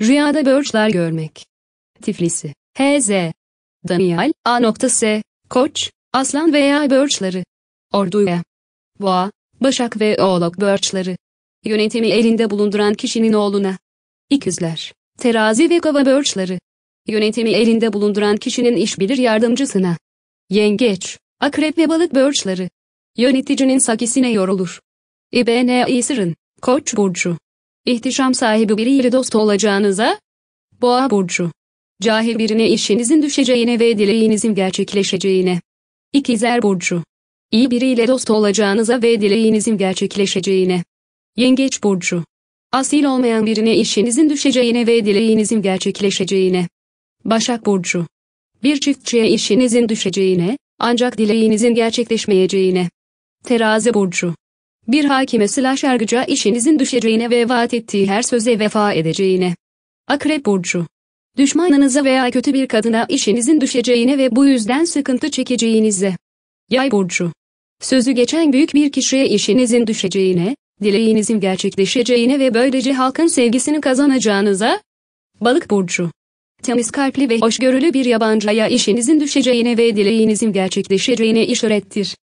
Rüyada börçler görmek. Tiflisi. H.Z. Daniel, A.S. Koç, Aslan veya börçleri. Orduya. Boğa, Başak ve Oğlak börçleri. Yönetimi elinde bulunduran kişinin oğluna. İkizler. Terazi ve kova börçleri. Yönetimi elinde bulunduran kişinin işbilir yardımcısına. Yengeç, akrep ve balık börçleri. Yöneticinin sakisine yorulur. İbn İsir'in, Koç burcu. İhtişam sahibi biriyle dost olacağınıza, Boğa Burcu. Cahil birine işinizin düşeceğine ve dileğinizin gerçekleşeceğine. İkizler Burcu. İyi biriyle dost olacağınıza ve dileğinizin gerçekleşeceğine. Yengeç Burcu. Asil olmayan birine işinizin düşeceğine ve dileğinizin gerçekleşeceğine. Başak Burcu. Bir çiftçiye işinizin düşeceğine, ancak dileğinizin gerçekleşmeyeceğine. Terazi Burcu. Bir hakime slash yargıca işinizin düşeceğine ve vaat ettiği her söze vefa edeceğine. Akrep Burcu Düşmanınıza veya kötü bir kadına işinizin düşeceğine ve bu yüzden sıkıntı çekeceğinize. Yay Burcu Sözü geçen büyük bir kişiye işinizin düşeceğine, dileğinizin gerçekleşeceğine ve böylece halkın sevgisini kazanacağınıza. Balık Burcu Temiz kalpli ve hoşgörülü bir yabancıya işinizin düşeceğine ve dileğinizin gerçekleşeceğine işarettir.